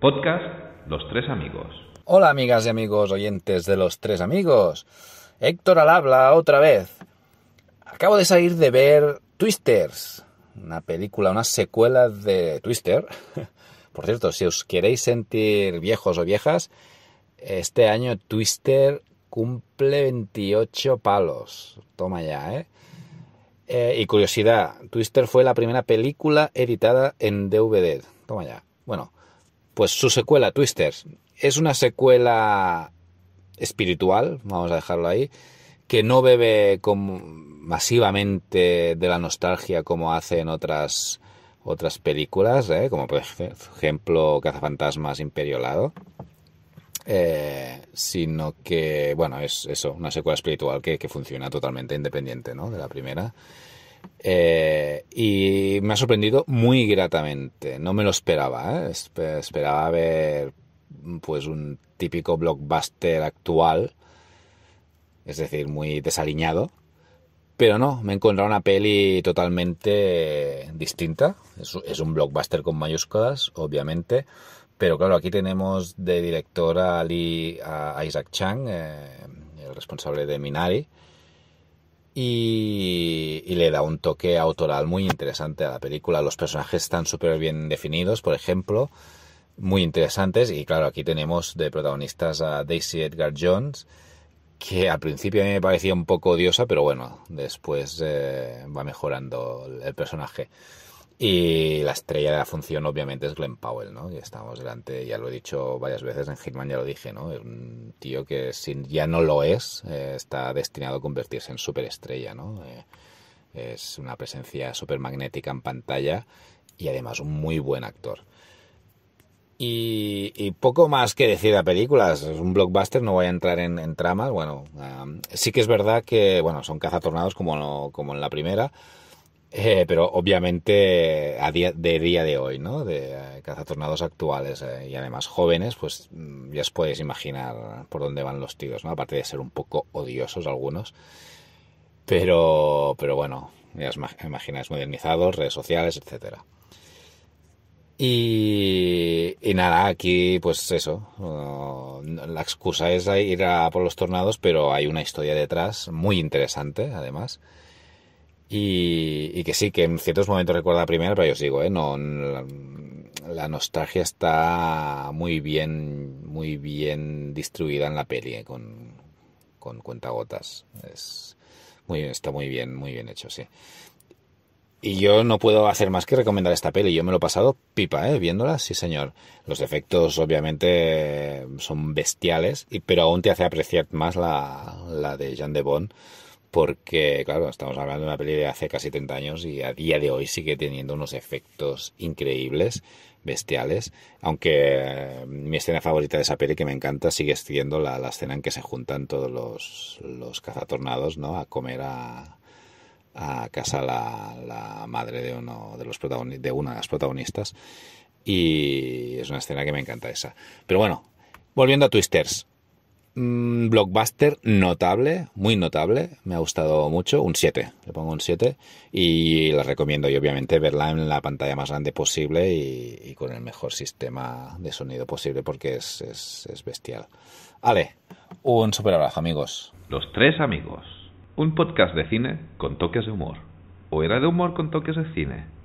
Podcast Los Tres Amigos. Hola amigas y amigos oyentes de Los Tres Amigos. Héctor al habla otra vez. Acabo de salir de ver Twisters, una película, una secuela de Twister. Por cierto, si os queréis sentir viejos o viejas, este año Twister cumple 28 palos. Toma ya, ¿eh? eh y curiosidad, Twister fue la primera película editada en DVD. Toma ya. Bueno, pues su secuela, Twisters, es una secuela espiritual, vamos a dejarlo ahí, que no bebe como masivamente de la nostalgia como hacen otras otras películas, ¿eh? como por ejemplo Cazafantasmas Imperiolado, eh, sino que, bueno, es eso, una secuela espiritual que, que funciona totalmente independiente ¿no? de la primera. Eh, y me ha sorprendido muy gratamente. No me lo esperaba. ¿eh? Esperaba ver pues un típico blockbuster actual, es decir, muy desaliñado. Pero no, me he encontrado una peli totalmente distinta. Es, un blockbuster con mayúsculas, obviamente. Pero claro, aquí tenemos de director a, a Isaac Chang, eh, el responsable de Minari y, le da un toque autoral muy interesante a la película. Los personajes están súper bien definidos, por ejemplo, muy interesantes. Y claro, aquí tenemos de protagonistas a Daisy Edgar Jones, que al principio a mí me parecía un poco odiosa, pero bueno, después eh, va mejorando el personaje. Y la estrella de la función, obviamente, es Glenn Powell, ¿no? Y estamos delante, ya lo he dicho varias veces en Hitman, ya lo dije, ¿no? Es un tío que si ya no lo es, eh, está destinado a convertirse en superestrella, ¿no? Eh, es una presencia super magnética en pantalla y además un muy buen actor. Y, poco más que decir a películas. Es un blockbuster, no voy a entrar en, tramas. Bueno, ah, sí que es verdad que, bueno, son cazatornados como, como en la primera. Eh, pero obviamente a día, de día de hoy, ¿no? De caza eh, cazatornados actuales eh, y además jóvenes, pues mm, ya os podéis imaginar por dónde van los tíos ¿no? Aparte de ser un poco odiosos algunos. Pero, pero bueno, ya os imagináis, modernizados, redes sociales, etcétera. Y, nada, aquí pues eso, uh, la excusa es ir a por los tornados, pero hay una historia detrás muy interesante además y, que sí, que en ciertos momentos recuerda la primera, pero yo sigo, ¿eh? No, la, nostalgia está muy bien, muy bien distribuida en la peli, ¿eh? con, con cuentagotas. Es muy, está muy bien, muy bien hecho, sí. Y yo no puedo hacer más que recomendar esta peli. Yo me lo he pasado pipa, ¿eh? Viéndola, sí señor. Los efectos obviamente son bestiales, pero aún te hace apreciar más la, la de Jean de Bon porque, claro, estamos hablando de una peli de hace casi 30 años y a día de hoy sigue teniendo unos efectos increíbles, bestiales, aunque eh, mi escena favorita de esa peli que me encanta sigue siendo la, escena en que se juntan todos los, cazatornados, ¿no? A comer a, casa la, la, madre de uno de los de una de las protagonistas y es una escena que me encanta esa. Pero bueno, volviendo a Twisters, Mm, blockbuster notable, muy notable, me ha gustado mucho, un 7, le pongo un 7 y la recomiendo y obviamente verla en la pantalla más grande posible y, con el mejor sistema de sonido posible porque es, es, es bestial. Ale, un super abrazo amigos. Los tres amigos, un podcast de cine con toques de humor, o era de humor con toques de cine.